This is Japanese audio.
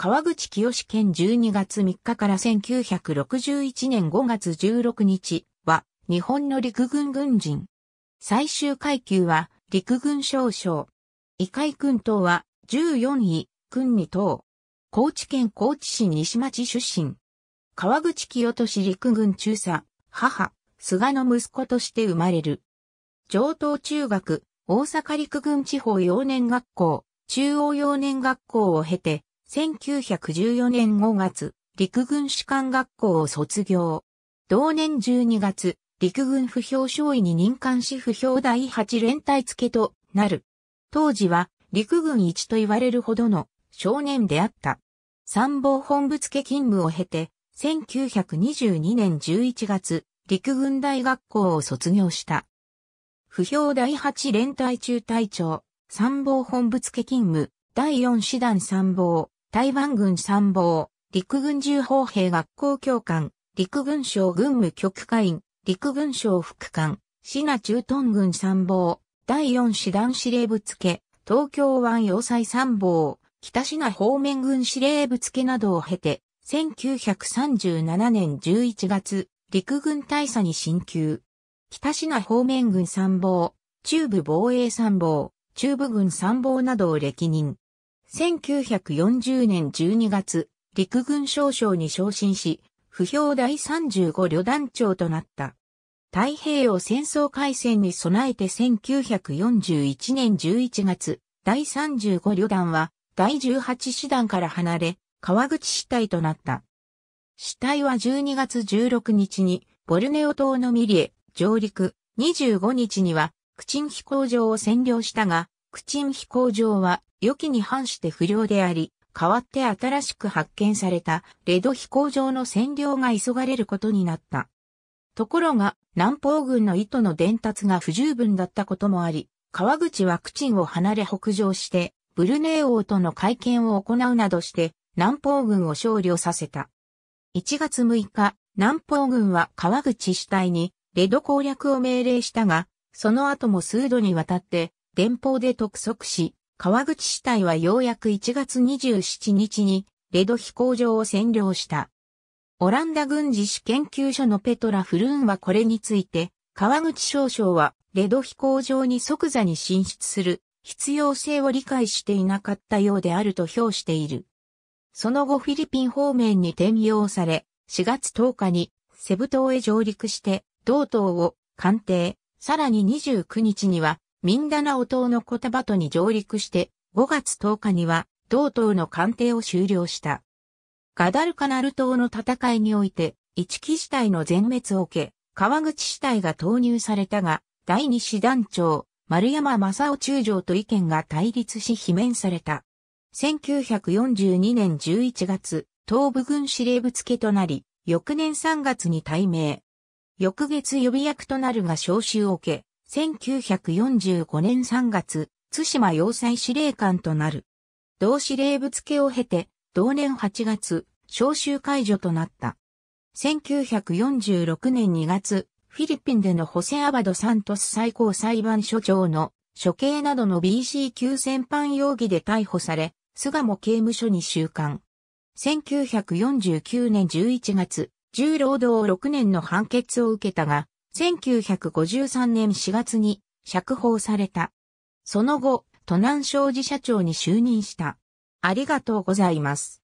川口清県12月3日から1961年5月16日は日本の陸軍軍人。最終階級は陸軍少将。異界君等は14位、君に等。高知県高知市西町出身。川口清都市陸軍中佐、母、菅の息子として生まれる。上等中学、大阪陸軍地方幼年学校、中央幼年学校を経て、1914年5月、陸軍士官学校を卒業。同年12月、陸軍不評少尉に任官し不評第8連隊付けとなる。当時は陸軍一と言われるほどの少年であった。参謀本部付勤務を経て、1922年11月、陸軍大学校を卒業した。不評第8連隊中隊長、参謀本部付勤務、第4師団参謀、台湾軍参謀、陸軍重砲兵学校教官、陸軍省軍務局会員、陸軍省副官、シナ駐屯軍参謀、第四師団司令部付、東京湾要塞参謀、北シナ方面軍司令部付などを経て、1937年11月、陸軍大佐に進級。北シナ方面軍参謀、中部防衛参謀、中部軍参謀などを歴任。1940年12月、陸軍少将に昇進し、不評第35旅団長となった。太平洋戦争開戦に備えて1941年11月、第35旅団は第18師団から離れ、川口死体となった。死体は12月16日にボルネオ島のミリエ上陸、25日にはクチン飛行場を占領したが、クチン飛行場は予期に反して不良であり、代わって新しく発見されたレド飛行場の占領が急がれることになった。ところが、南方軍の糸の伝達が不十分だったこともあり、川口はクチンを離れ北上して、ブルネー王との会見を行うなどして、南方軍を勝利をさせた。1月6日、南方軍は川口主体に、レド攻略を命令したが、その後も数度にわたって、電報で督促し、川口市隊はようやく1月27日にレド飛行場を占領した。オランダ軍事史研究所のペトラ・フルーンはこれについて、川口少将はレド飛行場に即座に進出する必要性を理解していなかったようであると評している。その後フィリピン方面に転用され、4月10日にセブ島へ上陸して、同島を艦艇、さらに29日にはミンダナオ島のコタバトに上陸して5月10日には同島の艦艇を終了した。ガダルカナル島の戦いにおいて一騎自隊の全滅を受け、川口自隊が投入されたが、第二師団長、丸山正夫中将と意見が対立し罷免された。1942年11月、東部軍司令部付となり、翌年3月に退命。翌月予備役となるが召集を受け、1945年3月、津島要塞司令官となる。同司令部付を経て、同年8月、召集解除となった。1946年2月、フィリピンでのホセアバド・サントス最高裁判所長の処刑などの BC 級戦犯容疑で逮捕され、菅も刑務所に収監。1949年11月、重労働6年の判決を受けたが、1953年4月に釈放された。その後、都南商事社長に就任した。ありがとうございます。